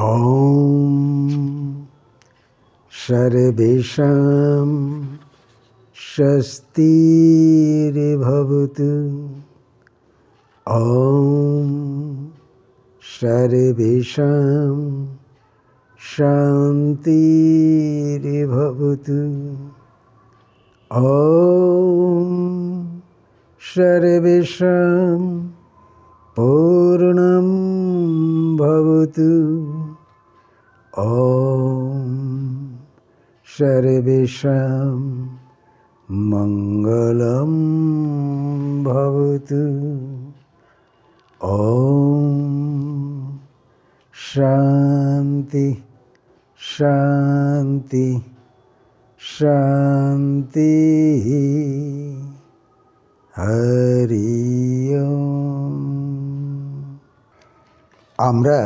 ॐ सर्वेषां स्वस्तिर्भवतु ॐ सर्वेषां शान्तिर्भवतु ॐ सर्वेषां पूर्ण भवतु ॐ सर्वेषां मङ्गलं भवतु ॐ शांति शान्ति शान्तिः हरि ओम् আমরা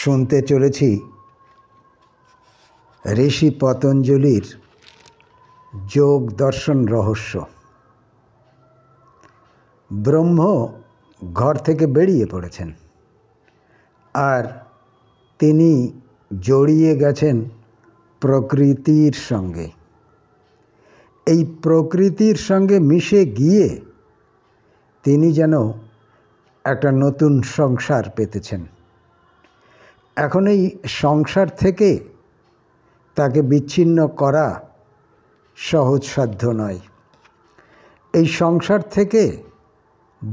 শুনতে চলেছি ঋষি পতঞ্জলির যোগ দর্শন রহস্য ব্রহ্ম ঘর থেকে বেরিয়ে পড়েছেন আর তিনি জড়িয়ে গেছেন প্রকৃতির সঙ্গে এই প্রকৃতির সঙ্গে মিশে গিয়ে তিনি যেন একটা নতুন সংসার পেতেছেন এখন এই সংসার থেকে তাকে বিচ্ছিন্ন করা সহজসাধ্য নয় এই সংসার থেকে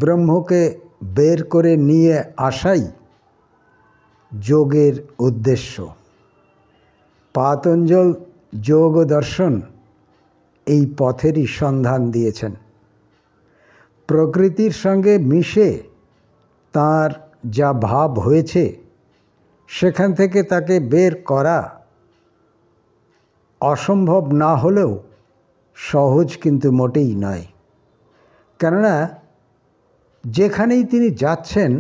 ব্রহ্মকে বের করে নিয়ে আসাই যোগের উদ্দেশ্য পাতঞ্জল যোগ দর্শন এই পথেরই সন্ধান দিয়েছেন প্রকৃতির সঙ্গে মিশে তার যা ভাব হয়েছে সেখান থেকে তাকে বের করা অসম্ভব না হলেও সহজ কিন্তু মোটেই নয় কেননা যেখানেই তিনি যাচ্ছেন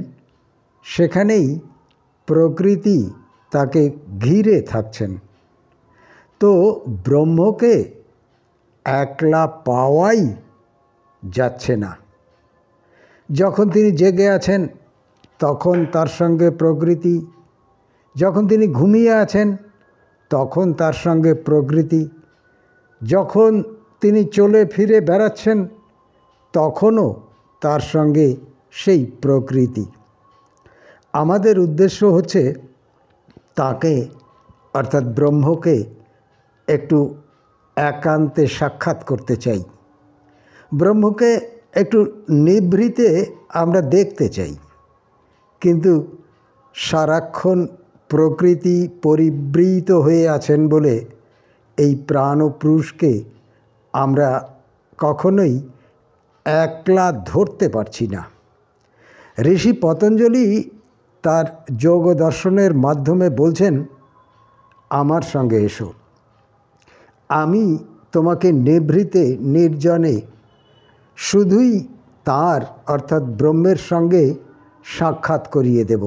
সেখানেই প্রকৃতি তাকে ঘিরে থাকছেন তো ব্রহ্মকে একলা পাওয়াই যাচ্ছে না যখন তিনি জেগে আছেন তখন তার সঙ্গে প্রকৃতি যখন তিনি ঘুমিয়ে আছেন তখন তার সঙ্গে প্রকৃতি যখন তিনি চলে ফিরে বেড়াচ্ছেন তখনও তার সঙ্গে সেই প্রকৃতি আমাদের উদ্দেশ্য হচ্ছে তাকে অর্থাৎ ব্রহ্মকে একটু একান্তে সাক্ষাৎ করতে চাই ব্রহ্মকে একটু নিভৃতে আমরা দেখতে চাই কিন্তু সারাক্ষণ প্রকৃতি পরিবৃত হয়ে আছেন বলে এই প্রাণপুরুষকে আমরা কখনোই একলা ধরতে পারছি না ঋষি পতঞ্জলি তার যোগ দর্শনের মাধ্যমে বলছেন আমার সঙ্গে এসো আমি তোমাকে নিভৃতে নির্জনে শুধুই তার অর্থাৎ ব্রহ্মের সঙ্গে সাক্ষাৎ করিয়ে দেব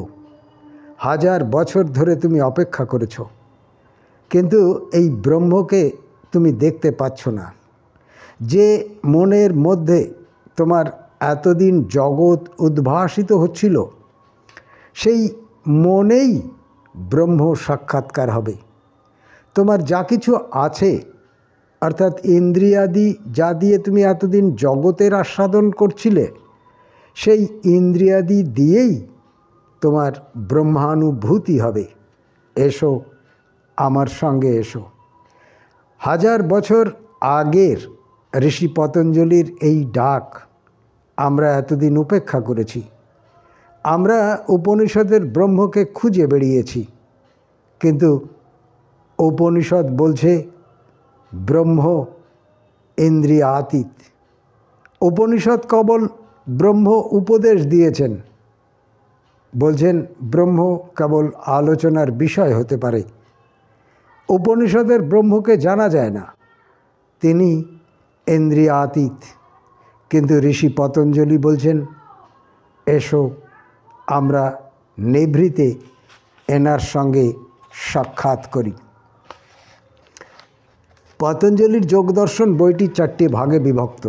হাজার বছর ধরে তুমি অপেক্ষা করেছ কিন্তু এই ব্রহ্মকে তুমি দেখতে পাচ্ছ না যে মনের মধ্যে তোমার এতদিন জগৎ উদ্ভাসিত হচ্ছিল সেই মনেই ব্রহ্ম সাক্ষাৎকার হবে তোমার যা কিছু আছে অর্থাৎ ইন্দ্রিয়াদি যা দিয়ে তুমি এতদিন জগতের আস্বাদন করছিলে সেই ইন্দ্রিয়াদি দিয়েই তোমার ব্রহ্মানুভূতি হবে এসো আমার সঙ্গে এসো হাজার বছর আগের ঋষি পতঞ্জলির এই ডাক আমরা এতদিন উপেক্ষা করেছি আমরা উপনিষদের ব্রহ্মকে খুঁজে বেরিয়েছি কিন্তু উপনিষদ বলছে ব্রহ্ম ইন্দ্রিয়াতীত উপনিষদ কবল ব্রহ্ম উপদেশ দিয়েছেন বলছেন ব্রহ্ম কেবল আলোচনার বিষয় হতে পারে উপনিষদের ব্রহ্মকে জানা যায় না তিনি ইন্দ্রিয়াতীত কিন্তু ঋষি পতঞ্জলি বলছেন এসো আমরা নিভৃতে এনার সঙ্গে সাক্ষাৎ করি পতঞ্জলির যোগদর্শন বইটি চারটি ভাগে বিভক্ত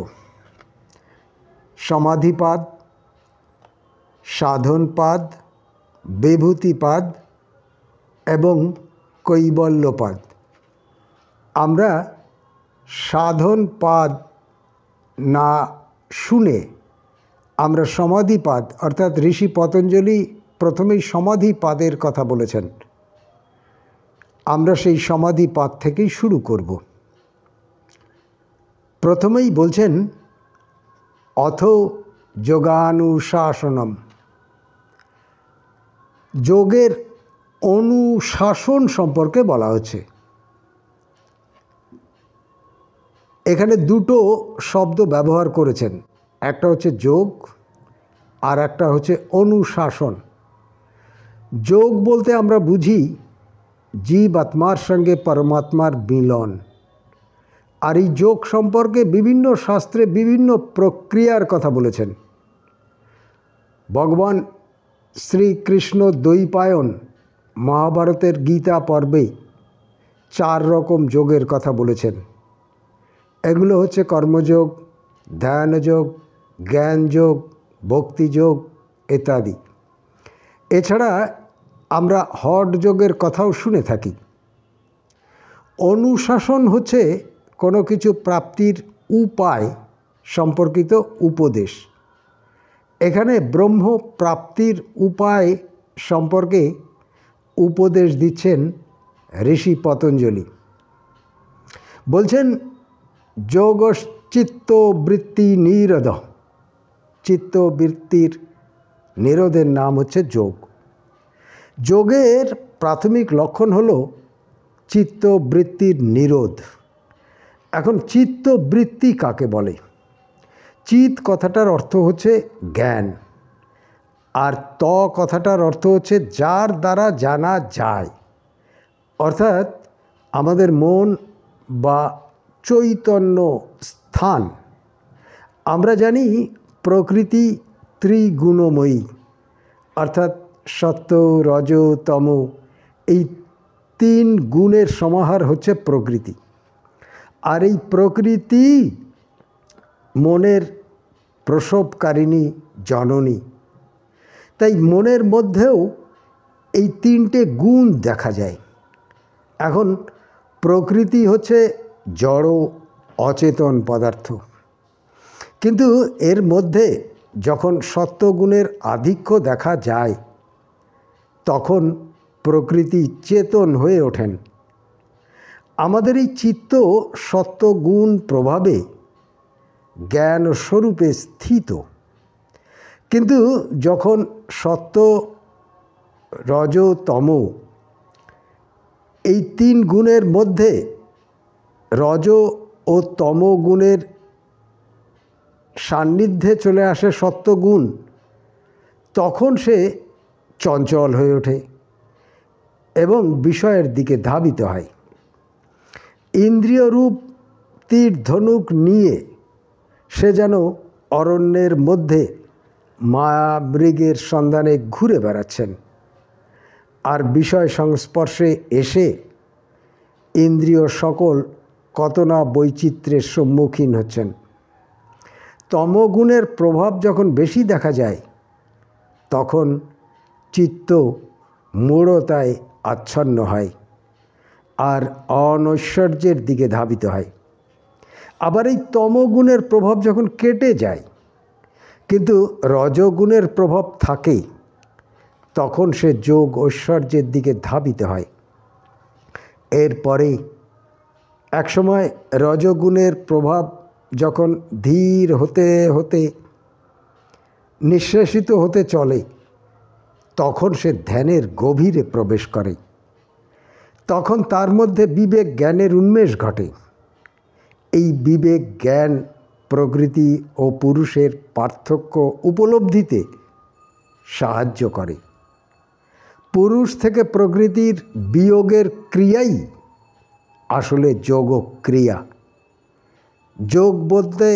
সমাধিপাদ সাধনপাদ বিভূতিপাদ এবং কৈবল্যপাদ আমরা সাধনপাদ না শুনে আমরা সমাধিপাদ অর্থাৎ ঋষি পতঞ্জলি প্রথমেই সমাধিপাদের কথা বলেছেন আমরা সেই সমাধিপাদ থেকেই শুরু করব প্রথমেই বলছেন অথ যোগানুশাসনম যোগের অনুশাসন সম্পর্কে বলা হচ্ছে এখানে দুটো শব্দ ব্যবহার করেছেন একটা হচ্ছে যোগ আর একটা হচ্ছে অনুশাসন যোগ বলতে আমরা বুঝি জীব আত্মার সঙ্গে পরমাত্মার মিলন আর এই যোগ সম্পর্কে বিভিন্ন শাস্ত্রে বিভিন্ন প্রক্রিয়ার কথা বলেছেন ভগবান শ্রীকৃষ্ণ দ্বৈপায়ন মহাভারতের গীতা পর্বে চার রকম যোগের কথা বলেছেন এগুলো হচ্ছে কর্মযোগ ধ্যানযোগ জ্ঞানযোগ ভক্তিযোগ ইত্যাদি এছাড়া আমরা হট যোগের কথাও শুনে থাকি অনুশাসন হচ্ছে কোনো কিছু প্রাপ্তির উপায় সম্পর্কিত উপদেশ এখানে ব্রহ্ম প্রাপ্তির উপায় সম্পর্কে উপদেশ দিচ্ছেন ঋষি পতঞ্জলি বলছেন বৃত্তি নিরোধ চিত্তবৃত্তির নিরোধের নাম হচ্ছে যোগ যোগের প্রাথমিক লক্ষণ হল চিত্তবৃত্তির নিরোধ এখন চিত্তবৃত্তি কাকে বলে চিত কথাটার অর্থ হচ্ছে জ্ঞান আর ত কথাটার অর্থ হচ্ছে যার দ্বারা জানা যায় অর্থাৎ আমাদের মন বা চৈতন্য স্থান আমরা জানি প্রকৃতি ত্রিগুণময়ী অর্থাৎ সত্য রজতম এই তিন গুণের সমাহার হচ্ছে প্রকৃতি আর এই প্রকৃতি মনের প্রসবকারিণী জননী তাই মনের মধ্যেও এই তিনটে গুণ দেখা যায় এখন প্রকৃতি হচ্ছে জড় অচেতন পদার্থ কিন্তু এর মধ্যে যখন সত্যগুণের আধিক্য দেখা যায় তখন প্রকৃতি চেতন হয়ে ওঠেন আমাদের এই চিত্ত সত্ত্বগুণ প্রভাবে জ্ঞান স্বরূপে স্থিত কিন্তু যখন সত্য রজতম এই তিন গুণের মধ্যে রজ ও তম গুণের সান্নিধ্যে চলে আসে গুণ তখন সে চঞ্চল হয়ে ওঠে এবং বিষয়ের দিকে ধাবিত হয় ইন্দ্রিয়রূপ তীর ধনুক নিয়ে সে যেন অরণ্যের মধ্যে মৃগের সন্ধানে ঘুরে বেড়াচ্ছেন আর বিষয় সংস্পর্শে এসে ইন্দ্রিয় সকল কত না বৈচিত্র্যের সম্মুখীন হচ্ছেন তমগুণের প্রভাব যখন বেশি দেখা যায় তখন চিত্ত মূঢ়তায় আচ্ছন্ন হয় আর অনৈশ্বর্যের দিকে ধাবিত হয় আবার এই তমগুণের প্রভাব যখন কেটে যায় কিন্তু রজগুণের প্রভাব থাকে তখন সে যোগ ঐশ্বর্যের দিকে ধাবিত হয় এরপরে একসময় রজগুণের প্রভাব যখন ধীর হতে হতে নিঃশ্বাসিত হতে চলে তখন সে ধ্যানের গভীরে প্রবেশ করে তখন তার মধ্যে বিবেক জ্ঞানের উন্মেষ ঘটে এই বিবেক জ্ঞান প্রকৃতি ও পুরুষের পার্থক্য উপলব্ধিতে সাহায্য করে পুরুষ থেকে প্রকৃতির বিয়োগের ক্রিয়াই আসলে যোগ ক্রিয়া যোগ বলতে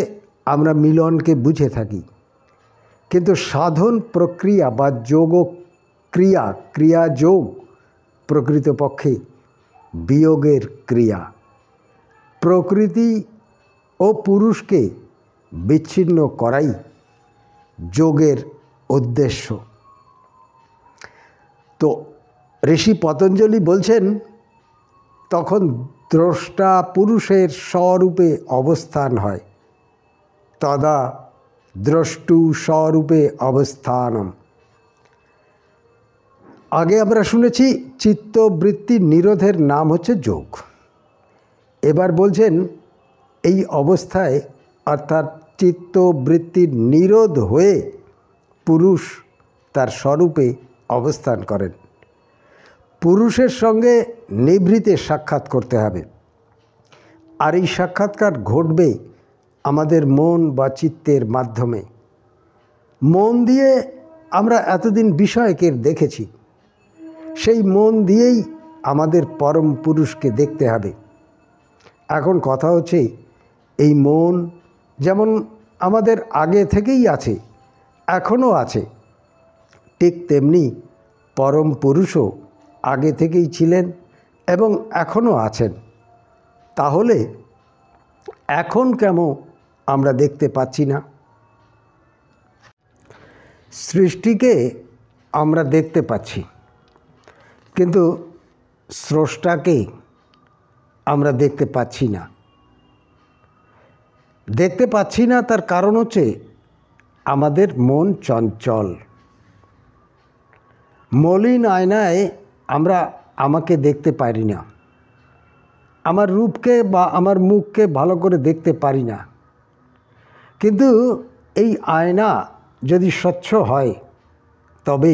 আমরা মিলনকে বুঝে থাকি কিন্তু সাধন প্রক্রিয়া বা যোগ ক্রিয়া ক্রিয়া যোগ প্রকৃতপক্ষে বিয়োগের ক্রিয়া প্রকৃতি ও পুরুষকে বিচ্ছিন্ন করাই যোগের উদ্দেশ্য তো ঋষি পতঞ্জলি বলছেন তখন দ্রষ্টা পুরুষের স্বরূপে অবস্থান হয় তদা দ্রষ্টু স্বরূপে অবস্থানম আগে আমরা শুনেছি চিত্তবৃত্তি নিরোধের নাম হচ্ছে যোগ এবার বলছেন এই অবস্থায় অর্থাৎ চিত্তবৃত্তির নিরোধ হয়ে পুরুষ তার স্বরূপে অবস্থান করেন পুরুষের সঙ্গে নিভৃতে সাক্ষাৎ করতে হবে আর এই সাক্ষাৎকার ঘটবে আমাদের মন বা চিত্তের মাধ্যমে মন দিয়ে আমরা এতদিন বিষয়কে দেখেছি সেই মন দিয়েই আমাদের পরম পুরুষকে দেখতে হবে এখন কথা হচ্ছে এই মন যেমন আমাদের আগে থেকেই আছে এখনও আছে ঠিক তেমনি পরম পুরুষও আগে থেকেই ছিলেন এবং এখনও আছেন তাহলে এখন কেন আমরা দেখতে পাচ্ছি না সৃষ্টিকে আমরা দেখতে পাচ্ছি কিন্তু স্রষ্টাকে আমরা দেখতে পাচ্ছি না দেখতে পাচ্ছি না তার কারণ হচ্ছে আমাদের মন চঞ্চল মলিন আয়নায় আমরা আমাকে দেখতে পারি না আমার রূপকে বা আমার মুখকে ভালো করে দেখতে পারি না কিন্তু এই আয়না যদি স্বচ্ছ হয় তবে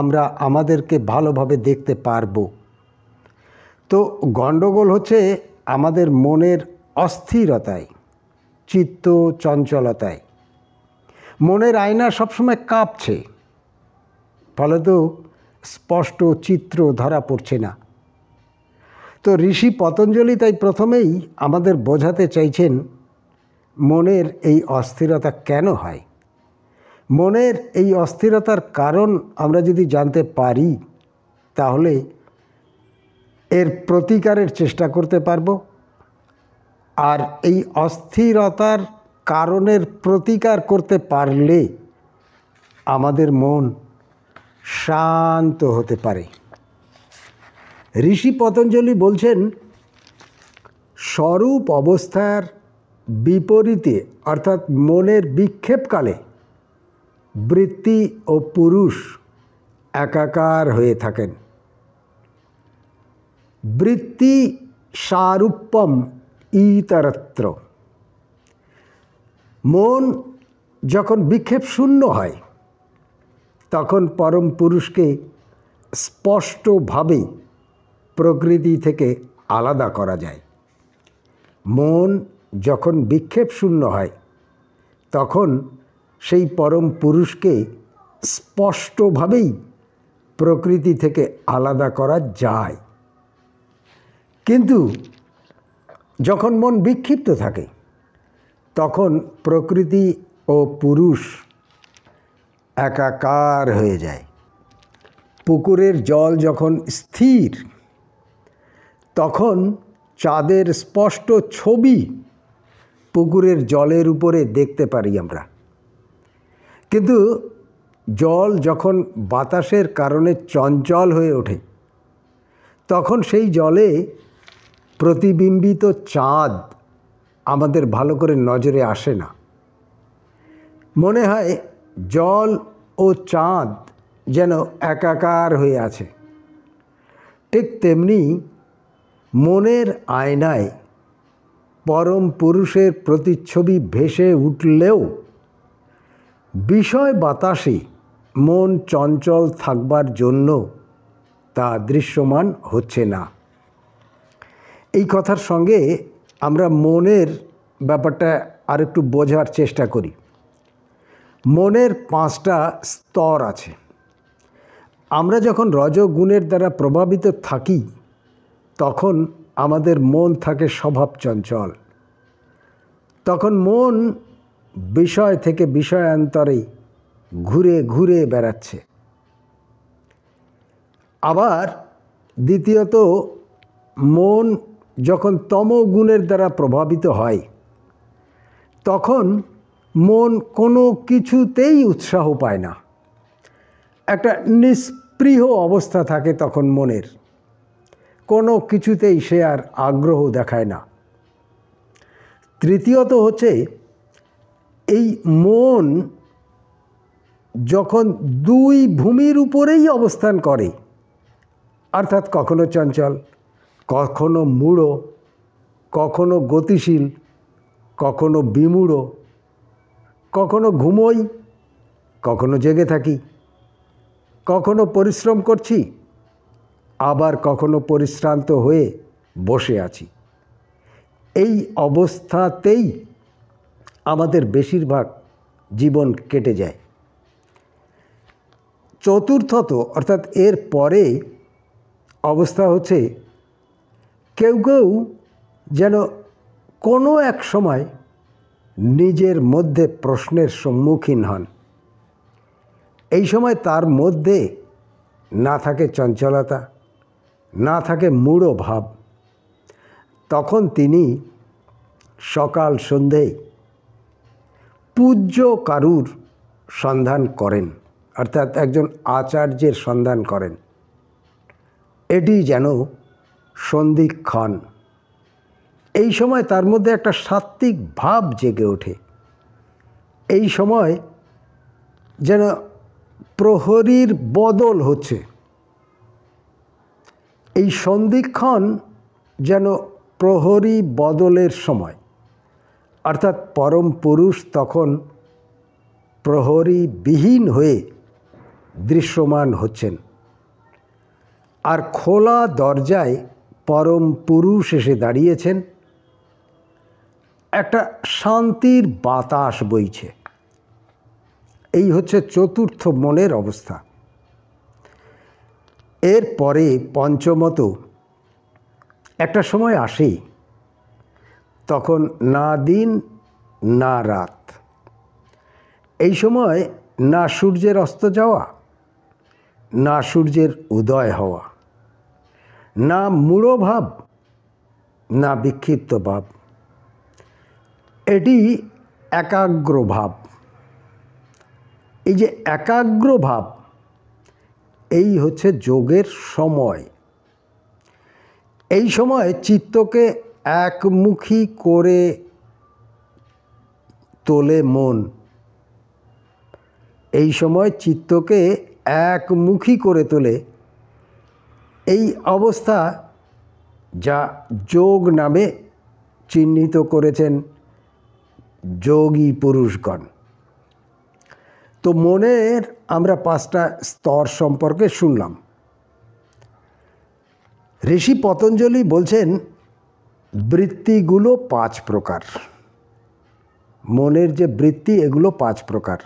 আমরা আমাদেরকে ভালোভাবে দেখতে পারব তো গণ্ডগোল হচ্ছে আমাদের মনের অস্থিরতায় চিত্ত চঞ্চলতায় মনের আয়না সবসময় কাঁপছে ফলত স্পষ্ট চিত্র ধরা পড়ছে না তো ঋষি পতঞ্জলি তাই প্রথমেই আমাদের বোঝাতে চাইছেন মনের এই অস্থিরতা কেন হয় মনের এই অস্থিরতার কারণ আমরা যদি জানতে পারি তাহলে এর প্রতিকারের চেষ্টা করতে পারব আর এই অস্থিরতার কারণের প্রতিকার করতে পারলে আমাদের মন শান্ত হতে পারে ঋষি পতঞ্জলি বলছেন স্বরূপ অবস্থার বিপরীতে অর্থাৎ মনের বিক্ষেপকালে বৃত্তি ও পুরুষ একাকার হয়ে থাকেন বৃত্তি সারূপ্যম ইতরত্র মন যখন বিক্ষেপ শূন্য হয় তখন পরম পুরুষকে স্পষ্টভাবে প্রকৃতি থেকে আলাদা করা যায় মন যখন বিক্ষেপ শূন্য হয় তখন সেই পরম পুরুষকে স্পষ্টভাবেই প্রকৃতি থেকে আলাদা করা যায় কিন্তু যখন মন বিক্ষিপ্ত থাকে তখন প্রকৃতি ও পুরুষ একাকার হয়ে যায় পুকুরের জল যখন স্থির তখন চাঁদের স্পষ্ট ছবি পুকুরের জলের উপরে দেখতে পারি আমরা কিন্তু জল যখন বাতাসের কারণে চঞ্চল হয়ে ওঠে তখন সেই জলে প্রতিবিম্বিত চাঁদ আমাদের ভালো করে নজরে আসে না মনে হয় জল ও চাঁদ যেন একাকার হয়ে আছে ঠিক তেমনি মনের আয়নায় পরম পুরুষের প্রতিচ্ছবি ভেসে উঠলেও বিষয় বাতাসে মন চঞ্চল থাকবার জন্য তা দৃশ্যমান হচ্ছে না এই কথার সঙ্গে আমরা মনের ব্যাপারটা আর একটু বোঝার চেষ্টা করি মনের পাঁচটা স্তর আছে আমরা যখন রজগুণের দ্বারা প্রভাবিত থাকি তখন আমাদের মন থাকে স্বভাব চঞ্চল তখন মন বিষয় থেকে বিষয়ান্তরে ঘুরে ঘুরে বেড়াচ্ছে আবার দ্বিতীয়ত মন যখন তমগুণের দ্বারা প্রভাবিত হয় তখন মন কোনো কিছুতেই উৎসাহ পায় না একটা নিষ্প্রিয় অবস্থা থাকে তখন মনের কোনো কিছুতেই সে আর আগ্রহ দেখায় না তৃতীয়ত হচ্ছে এই মন যখন দুই ভূমির উপরেই অবস্থান করে অর্থাৎ কখনো চঞ্চল কখনো মূঢ় কখনো গতিশীল কখনো বিমূঢ় কখনো ঘুমোই কখনো জেগে থাকি কখনো পরিশ্রম করছি আবার কখনো পরিশ্রান্ত হয়ে বসে আছি এই অবস্থাতেই আমাদের বেশিরভাগ জীবন কেটে যায় চতুর্থত অর্থাৎ এর পরে অবস্থা হচ্ছে কেউ কেউ যেন কোনো এক সময় নিজের মধ্যে প্রশ্নের সম্মুখীন হন এই সময় তার মধ্যে না থাকে চঞ্চলতা না থাকে মূঢ় ভাব তখন তিনি সকাল সন্ধ্যেয় পূজ্য কারুর সন্ধান করেন অর্থাৎ একজন আচার্যের সন্ধান করেন এটি যেন সন্ধিক্ষণ এই সময় তার মধ্যে একটা সাত্ত্বিক ভাব জেগে ওঠে এই সময় যেন প্রহরীর বদল হচ্ছে এই সন্ধিক্ষণ যেন প্রহরী বদলের সময় অর্থাৎ পরম পুরুষ তখন প্রহরীবিহীন হয়ে দৃশ্যমান হচ্ছেন আর খোলা দরজায় পরম পুরুষ এসে দাঁড়িয়েছেন একটা শান্তির বাতাস বইছে এই হচ্ছে চতুর্থ মনের অবস্থা এরপরে পঞ্চমত একটা সময় আসেই তখন না দিন না রাত এই সময় না সূর্যের অস্ত যাওয়া না সূর্যের উদয় হওয়া না মূঢ়ভাব না বিক্ষিপ্ত ভাব এটি একাগ্র ভাব এই যে একাগ্র ভাব এই হচ্ছে যোগের সময় এই সময় চিত্তকে একমুখী করে তোলে মন এই সময় চিত্তকে একমুখী করে তোলে এই অবস্থা যা যোগ নামে চিহ্নিত করেছেন যোগী পুরুষগণ তো মনের আমরা পাঁচটা স্তর সম্পর্কে শুনলাম ঋষি পতঞ্জলি বলছেন বৃত্তিগুলো পাঁচ প্রকার মনের যে বৃত্তি এগুলো পাঁচ প্রকার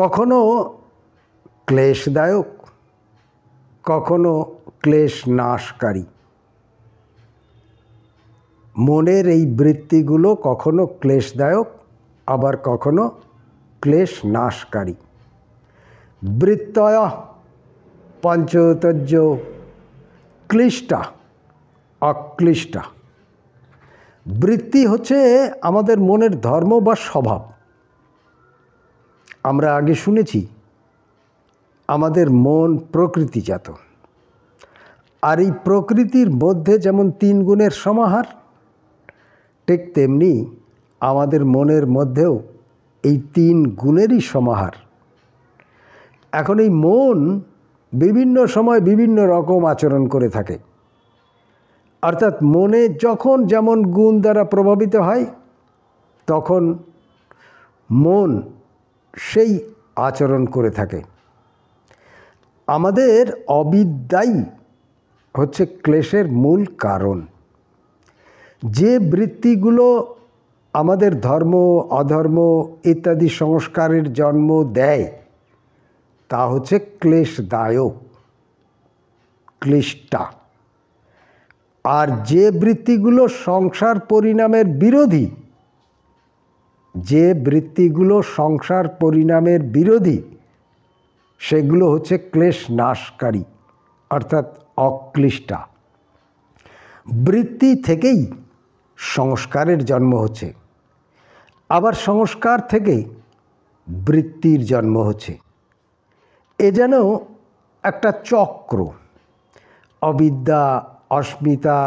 কখনো ক্লেশদায়ক কখনো ক্লেশ নাশকারী মনের এই বৃত্তিগুলো কখনো ক্লেশদায়ক আবার কখনো ক্লেশ নাশকারী বৃত্তয় পঞ্চতজ্য ক্লিষ্টা অক্লিষ্টা বৃত্তি হচ্ছে আমাদের মনের ধর্ম বা স্বভাব আমরা আগে শুনেছি আমাদের মন প্রকৃতিজাত আর এই প্রকৃতির মধ্যে যেমন তিন গুণের সমাহার ঠিক তেমনি আমাদের মনের মধ্যেও এই তিন গুণেরই সমাহার এখন এই মন বিভিন্ন সময় বিভিন্ন রকম আচরণ করে থাকে অর্থাৎ মনে যখন যেমন গুণ দ্বারা প্রভাবিত হয় তখন মন সেই আচরণ করে থাকে আমাদের অবিদ্যাই হচ্ছে ক্লেশের মূল কারণ যে বৃত্তিগুলো আমাদের ধর্ম অধর্ম ইত্যাদি সংস্কারের জন্ম দেয় তা হচ্ছে ক্লেশদায়ক ক্লিষ্টা আর যে বৃত্তিগুলো সংসার পরিণামের বিরোধী যে বৃত্তিগুলো সংসার পরিণামের বিরোধী সেগুলো হচ্ছে ক্লেশ নাশকারী অর্থাৎ অক্লিষ্টা বৃত্তি থেকেই সংস্কারের জন্ম হচ্ছে আবার সংস্কার থেকে বৃত্তির জন্ম হচ্ছে এ যেন একটা চক্র অবিদ্যা অস্মিতা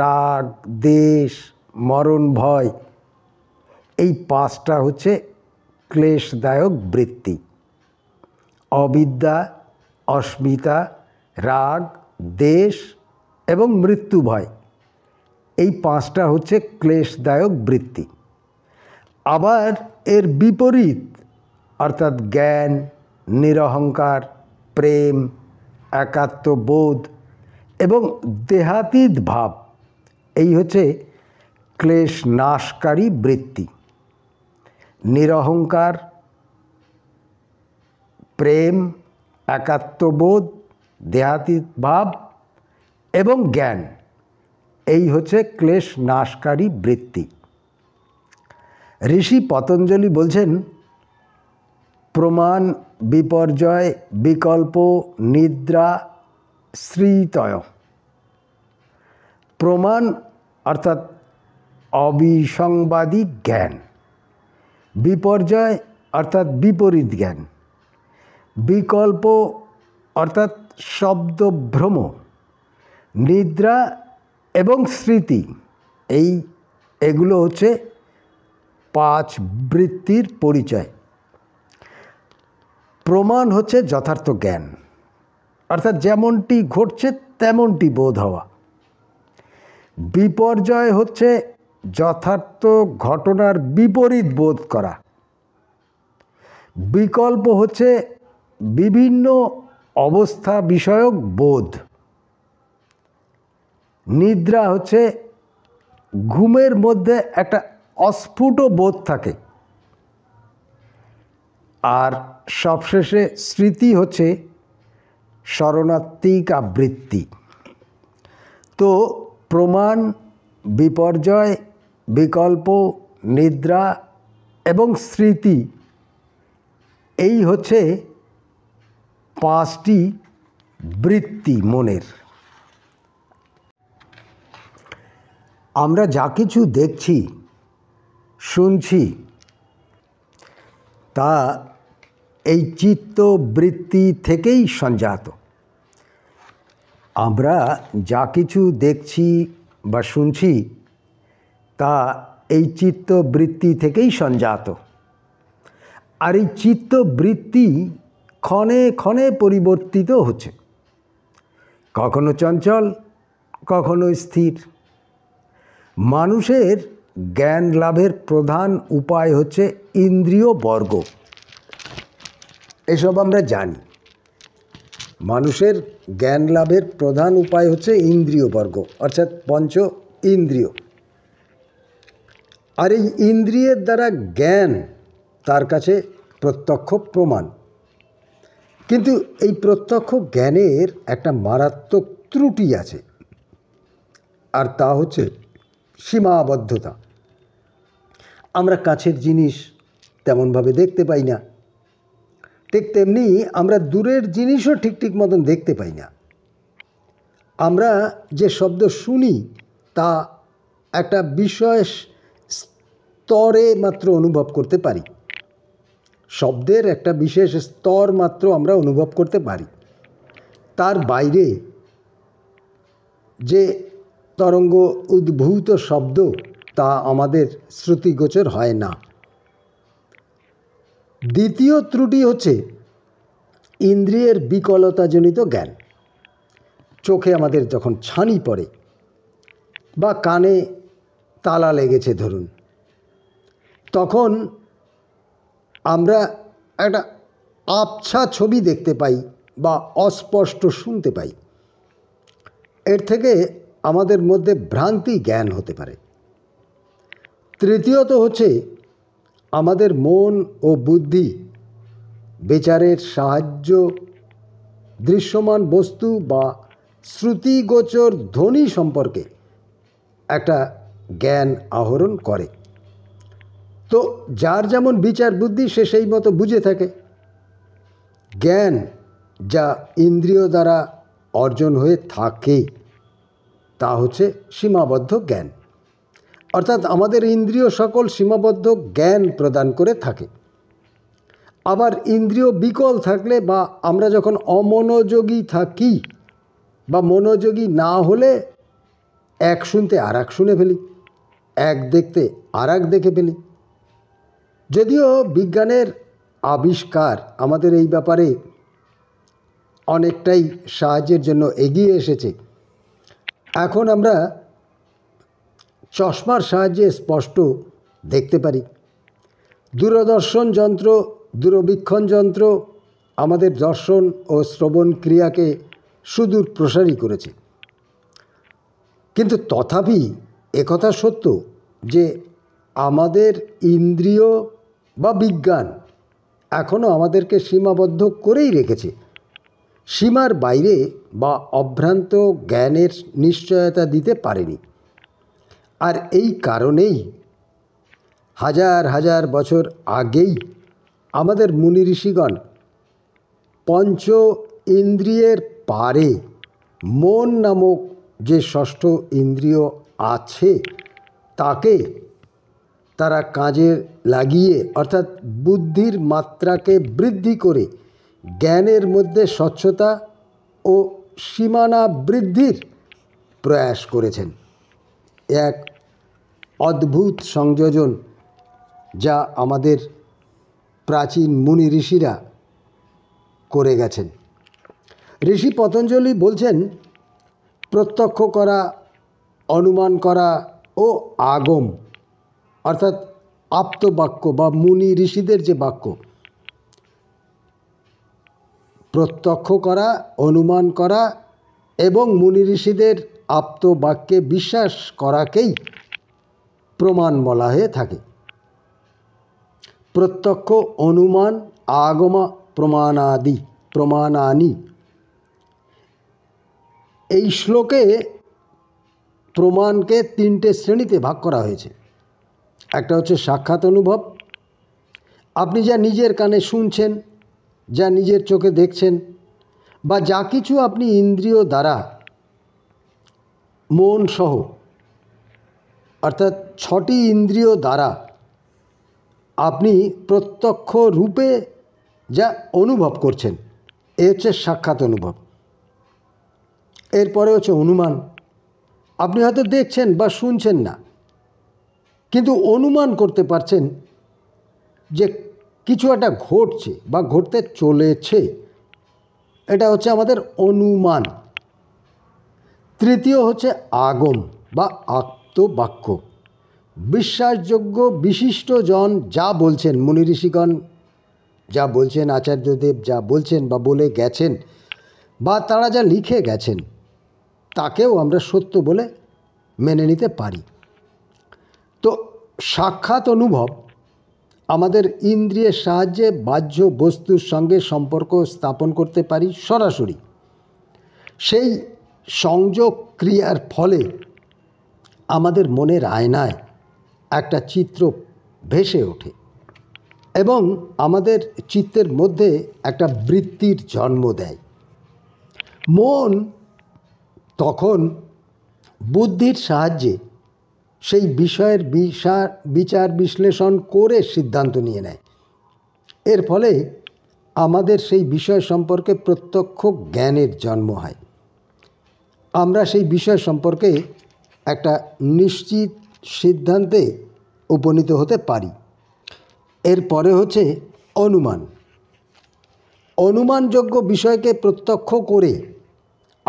রাগ দেশ মরণ ভয় এই পাঁচটা হচ্ছে ক্লেশদায়ক বৃত্তি অবিদ্যা অস্মিতা রাগ দেশ এবং মৃত্যু ভয় এই পাঁচটা হচ্ছে ক্লেশদায়ক বৃত্তি আবার এর বিপরীত অর্থাৎ জ্ঞান নিরহংকার প্রেম একাত্মবোধ এবং দেহাতীত ভাব এই হচ্ছে ক্লেশ নাশকারী বৃত্তি নিরহংকার প্রেম একাত্মবোধ দেহাতীত ভাব এবং জ্ঞান এই হচ্ছে ক্লেশ নাশকারী বৃত্তি ঋষি পতঞ্জলি বলছেন প্রমাণ বিপর্যয় বিকল্প নিদ্রা শ্রীতয় প্রমাণ অর্থাৎ অবিসংবাদী জ্ঞান বিপর্যয় অর্থাৎ বিপরীত জ্ঞান বিকল্প অর্থাৎ শব্দভ্রম নিদ্রা এবং স্মৃতি এই এগুলো হচ্ছে পাঁচ বৃত্তির পরিচয় প্রমাণ হচ্ছে যথার্থ জ্ঞান অর্থাৎ যেমনটি ঘটছে তেমনটি বোধ হওয়া বিপর্যয় হচ্ছে যথার্থ ঘটনার বিপরীত বোধ করা বিকল্প হচ্ছে বিভিন্ন অবস্থা বিষয়ক বোধ নিদ্রা হচ্ছে ঘুমের মধ্যে একটা অস্ফুট বোধ থাকে আর সবশেষে স্মৃতি হচ্ছে শরণাত্মিক আবৃত্তি তো প্রমাণ বিপর্যয় বিকল্প নিদ্রা এবং স্মৃতি এই হচ্ছে পাঁচটি বৃত্তি মনের আমরা যা কিছু দেখছি শুনছি তা এই চিত্তবৃত্তি থেকেই সঞ্জাত আমরা যা কিছু দেখছি বা শুনছি তা এই চিত্তবৃত্তি থেকেই সঞ্জাত আর এই চিত্তবৃত্তি ক্ষণে ক্ষণে পরিবর্তিত হচ্ছে কখনো চঞ্চল কখনো স্থির মানুষের জ্ঞান লাভের প্রধান উপায় হচ্ছে ইন্দ্রিয় বর্গ এসব আমরা জানি মানুষের জ্ঞান লাভের প্রধান উপায় হচ্ছে ইন্দ্রিয় বর্গ অর্থাৎ পঞ্চ ইন্দ্রিয় আর এই ইন্দ্রিয়ের দ্বারা জ্ঞান তার কাছে প্রত্যক্ষ প্রমাণ কিন্তু এই প্রত্যক্ষ জ্ঞানের একটা মারাত্মক ত্রুটি আছে আর তা হচ্ছে সীমাবদ্ধতা আমরা কাছের জিনিস তেমনভাবে দেখতে পাই না ঠিক তেমনি আমরা দূরের জিনিসও ঠিক ঠিক মতন দেখতে পাই না আমরা যে শব্দ শুনি তা একটা বিশেষ স্তরে মাত্র অনুভব করতে পারি শব্দের একটা বিশেষ স্তর মাত্র আমরা অনুভব করতে পারি তার বাইরে যে তরঙ্গ উদ্ভূত শব্দ তা আমাদের শ্রুতিগোচর হয় না দ্বিতীয় ত্রুটি হচ্ছে ইন্দ্রিয়ের বিকলতাজনিত জ্ঞান চোখে আমাদের যখন ছানি পড়ে বা কানে তালা লেগেছে ধরুন তখন আমরা একটা আবছা ছবি দেখতে পাই বা অস্পষ্ট শুনতে পাই এর থেকে আমাদের মধ্যে ভ্রান্তি জ্ঞান হতে পারে তৃতীয়ত হচ্ছে আমাদের মন ও বুদ্ধি বিচারের সাহায্য দৃশ্যমান বস্তু বা শ্রুতিগোচর ধ্বনি সম্পর্কে একটা জ্ঞান আহরণ করে তো যার যেমন বিচার বুদ্ধি সে সেই মতো বুঝে থাকে জ্ঞান যা ইন্দ্রিয় দ্বারা অর্জন হয়ে থাকে তা হচ্ছে সীমাবদ্ধ জ্ঞান অর্থাৎ আমাদের ইন্দ্রিয় সকল সীমাবদ্ধ জ্ঞান প্রদান করে থাকে আবার ইন্দ্রিয় বিকল থাকলে বা আমরা যখন অমনোযোগী থাকি বা মনোযোগী না হলে এক শুনতে আর এক শুনে ফেলি এক দেখতে আর এক দেখে ফেলি যদিও বিজ্ঞানের আবিষ্কার আমাদের এই ব্যাপারে অনেকটাই সাহায্যের জন্য এগিয়ে এসেছে এখন আমরা চশমার সাহায্যে স্পষ্ট দেখতে পারি দূরদর্শন যন্ত্র দূরবীক্ষণ যন্ত্র আমাদের দর্শন ও শ্রবণ ক্রিয়াকে সুদূর প্রসারী করেছে কিন্তু তথাপি একথা সত্য যে আমাদের ইন্দ্রিয় বা বিজ্ঞান এখনও আমাদেরকে সীমাবদ্ধ করেই রেখেছে সীমার বাইরে বা অভ্রান্ত জ্ঞানের নিশ্চয়তা দিতে পারেনি আর এই কারণেই হাজার হাজার বছর আগেই আমাদের মুনি ঋষিগণ পঞ্চ ইন্দ্রিয়ের পারে মন নামক যে ষষ্ঠ ইন্দ্রিয় আছে তাকে তারা কাজে লাগিয়ে অর্থাৎ বুদ্ধির মাত্রাকে বৃদ্ধি করে জ্ঞানের মধ্যে স্বচ্ছতা ও সীমানা বৃদ্ধির প্রয়াস করেছেন এক অদ্ভুত সংযোজন যা আমাদের প্রাচীন মুনি ঋষিরা করে গেছেন ঋষি পতঞ্জলি বলছেন প্রত্যক্ষ করা অনুমান করা ও আগম অর্থাৎ আপ্তবাক্য বা মুনি ঋষিদের যে বাক্য প্রত্যক্ষ করা অনুমান করা এবং মুনি ঋষিদের আপ্তবাক্যে বিশ্বাস করাকেই প্রমাণ বলা হয়ে থাকে প্রত্যক্ষ অনুমান আগমা প্রমাণাদি প্রমাণানি এই শ্লোকে প্রমাণকে তিনটে শ্রেণীতে ভাগ করা হয়েছে একটা হচ্ছে সাক্ষাৎ অনুভব আপনি যা নিজের কানে শুনছেন যা নিজের চোখে দেখছেন বা যা কিছু আপনি ইন্দ্রিয় দ্বারা মন সহ অর্থাৎ ছটি ইন্দ্রিয় দ্বারা আপনি প্রত্যক্ষ রূপে যা অনুভব করছেন এ হচ্ছে সাক্ষাৎ অনুভব এরপরে হচ্ছে অনুমান আপনি হয়তো দেখছেন বা শুনছেন না কিন্তু অনুমান করতে পারছেন যে কিছু একটা ঘটছে বা ঘটতে চলেছে এটা হচ্ছে আমাদের অনুমান তৃতীয় হচ্ছে আগম বা বাক্য বিশ্বাসযোগ্য বিশিষ্ট জন যা বলছেন মুনি ঋষিগণ যা বলছেন আচার্যদেব যা বলছেন বা বলে গেছেন বা তারা যা লিখে গেছেন তাকেও আমরা সত্য বলে মেনে নিতে পারি তো সাক্ষাৎ অনুভব আমাদের ইন্দ্রিয়ের সাহায্যে বাহ্য বস্তুর সঙ্গে সম্পর্ক স্থাপন করতে পারি সরাসরি সেই সংযোগ ক্রিয়ার ফলে আমাদের মনের আয়নায় একটা চিত্র ভেসে ওঠে এবং আমাদের চিত্তের মধ্যে একটা বৃত্তির জন্ম দেয় মন তখন বুদ্ধির সাহায্যে সেই বিষয়ের বিচার বিশ্লেষণ করে সিদ্ধান্ত নিয়ে নেয় এর ফলে আমাদের সেই বিষয় সম্পর্কে প্রত্যক্ষ জ্ঞানের জন্ম হয় আমরা সেই বিষয় সম্পর্কে একটা নিশ্চিত সিদ্ধান্তে উপনীত হতে পারি এরপরে হচ্ছে অনুমান অনুমানযোগ্য বিষয়কে প্রত্যক্ষ করে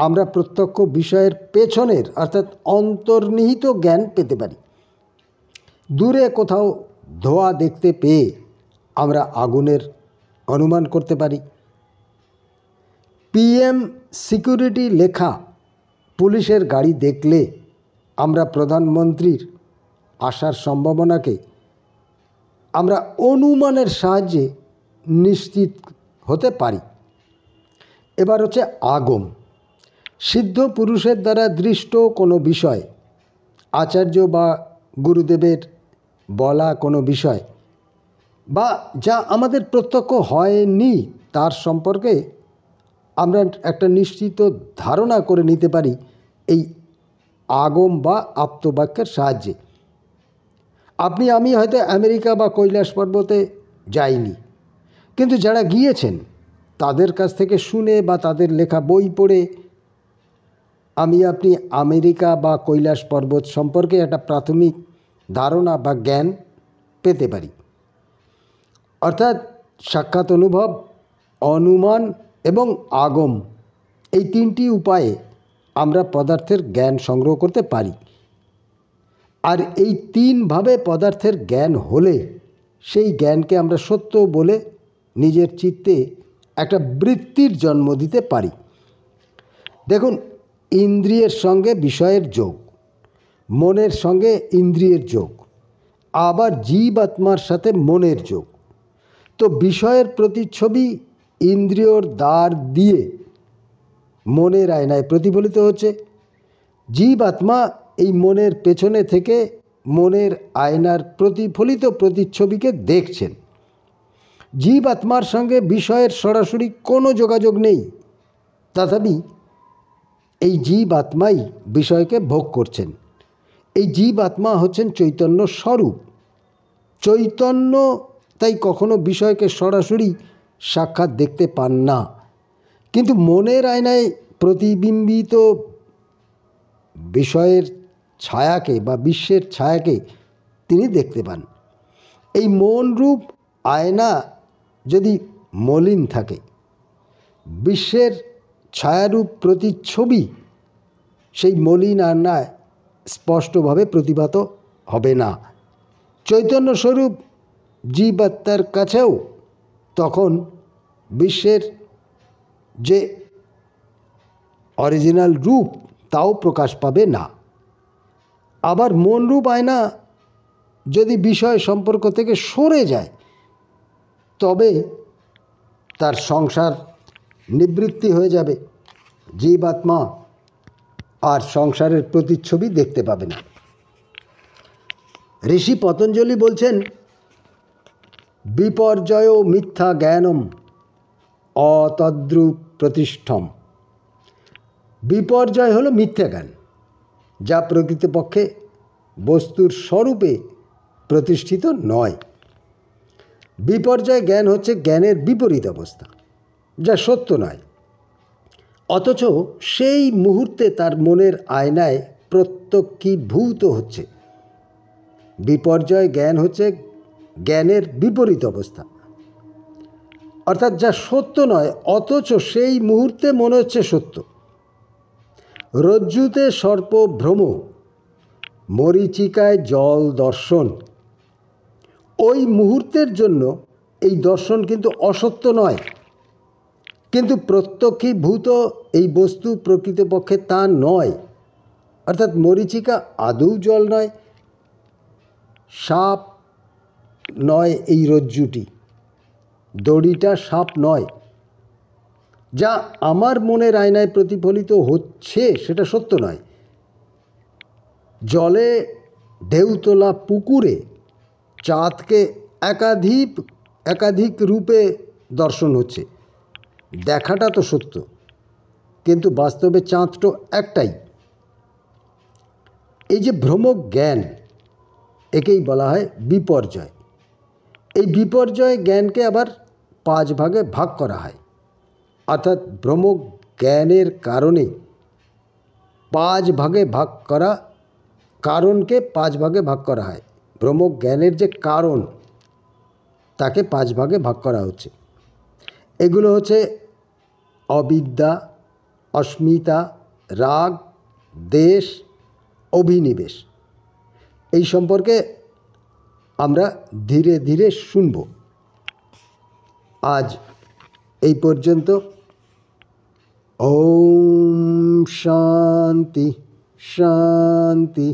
আমরা প্রত্যক্ষ বিষয়ের পেছনের অর্থাৎ অন্তর্নিহিত জ্ঞান পেতে পারি দূরে কোথাও ধোয়া দেখতে পেয়ে আমরা আগুনের অনুমান করতে পারি পিএম সিকিউরিটি লেখা পুলিশের গাড়ি দেখলে আমরা প্রধানমন্ত্রীর আসার সম্ভাবনাকে আমরা অনুমানের সাহায্যে নিশ্চিত হতে পারি এবার হচ্ছে আগম সিদ্ধ পুরুষের দ্বারা দৃষ্ট কোনো বিষয় আচার্য বা গুরুদেবের বলা কোনো বিষয় বা যা আমাদের প্রত্যক্ষ হয়নি তার সম্পর্কে আমরা একটা নিশ্চিত ধারণা করে নিতে পারি এই আগম বা আপ্তবাক্যের সাহায্যে আপনি আমি হয়তো আমেরিকা বা কৈলাস পর্বতে যাইনি কিন্তু যারা গিয়েছেন তাদের কাছ থেকে শুনে বা তাদের লেখা বই পড়ে আমি আপনি আমেরিকা বা কৈলাস পর্বত সম্পর্কে একটা প্রাথমিক ধারণা বা জ্ঞান পেতে পারি অর্থাৎ সাক্ষাৎ অনুভব অনুমান এবং আগম এই তিনটি উপায়ে আমরা পদার্থের জ্ঞান সংগ্রহ করতে পারি আর এই তিনভাবে পদার্থের জ্ঞান হলে সেই জ্ঞানকে আমরা সত্য বলে নিজের চিত্তে একটা বৃত্তির জন্ম দিতে পারি দেখুন ইন্দ্রিয়ের সঙ্গে বিষয়ের যোগ মনের সঙ্গে ইন্দ্রিয়ের যোগ আবার জীব আত্মার সাথে মনের যোগ তো বিষয়ের প্রতিচ্ছবি ইন্দ্রিয়র দ্বার দিয়ে মনের আয়নায় প্রতিফলিত হচ্ছে জীব আত্মা এই মনের পেছনে থেকে মনের আয়নার প্রতিফলিত প্রতিচ্ছবিকে দেখছেন জীব আত্মার সঙ্গে বিষয়ের সরাসরি কোনো যোগাযোগ নেই তথাপি এই জীব আত্মাই বিষয়কে ভোগ করছেন এই জীব আত্মা হচ্ছেন চৈতন্য স্বরূপ চৈতন্য তাই কখনো বিষয়কে সরাসরি সাক্ষাৎ দেখতে পান না কিন্তু মনের আয়নায় প্রতিবিম্বিত বিষয়ের ছায়াকে বা বিশ্বের ছায়াকে তিনি দেখতে পান এই মনরূপ আয়না যদি মলিন থাকে বিশ্বের ছায়ারূপ প্রতিচ্ছবি সেই মলিন আয়নায় স্পষ্টভাবে প্রতিভাত হবে না চৈতন্যস্বরূপ জীবাত্মার কাছেও তখন বিশ্বের যে অরিজিনাল রূপ তাও প্রকাশ পাবে না আবার মন রূপ আয়না যদি বিষয় সম্পর্ক থেকে সরে যায় তবে তার সংসার নিবৃত্তি হয়ে যাবে জীবাত্মা আর সংসারের প্রতিচ্ছবি দেখতে পাবে না ঋষি পতঞ্জলি বলছেন বিপর্যয় মিথ্যা জ্ঞানম অতদ্রুপ প্রতিষ্ঠম বিপর্যয় হলো মিথ্যা জ্ঞান যা প্রকৃতপক্ষে বস্তুর স্বরূপে প্রতিষ্ঠিত নয় বিপর্যয় জ্ঞান হচ্ছে জ্ঞানের বিপরীত অবস্থা যা সত্য নয় অথচ সেই মুহূর্তে তার মনের আয়নায় প্রত্যক্ষীভূত হচ্ছে বিপর্যয় জ্ঞান হচ্ছে জ্ঞানের বিপরীত অবস্থা অর্থাৎ যা সত্য নয় অথচ সেই মুহূর্তে মনে হচ্ছে সত্য রজ্জুতে সর্প ভ্রম মরিচিকায় জল দর্শন ওই মুহূর্তের জন্য এই দর্শন কিন্তু অসত্য নয় কিন্তু প্রত্যক্ষীভূত এই বস্তু প্রকৃতপক্ষে তা নয় অর্থাৎ মরিচিকা আদৌ জল নয় সাপ নয় এই রজ্জুটি দড়িটা সাপ নয় যা আমার মনের আয়নায় প্রতিফলিত হচ্ছে সেটা সত্য নয় জলে দেউতলা পুকুরে চাঁদকে একাধিক একাধিক রূপে দর্শন হচ্ছে দেখাটা তো সত্য কিন্তু বাস্তবে চাঁদ তো একটাই এই যে ভ্রম জ্ঞান একেই বলা হয় বিপর্যয় এই বিপর্যয় জ্ঞানকে আবার পাঁচ ভাগে ভাগ করা হয় অর্থাৎ ব্রহ্মজ্ঞানের কারণে পাঁচ ভাগে ভাগ করা কারণকে পাঁচ ভাগে ভাগ করা হয় ব্রহ্মজ্ঞানের যে কারণ তাকে পাঁচ ভাগে ভাগ করা হচ্ছে এগুলো হচ্ছে অবিদ্যা অস্মিতা রাগ দেশ অভিনিবেশ এই সম্পর্কে আমরা ধীরে ধীরে শুনবো आज पर्यत शांति शांति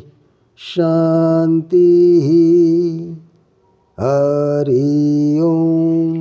शांति हरि ओम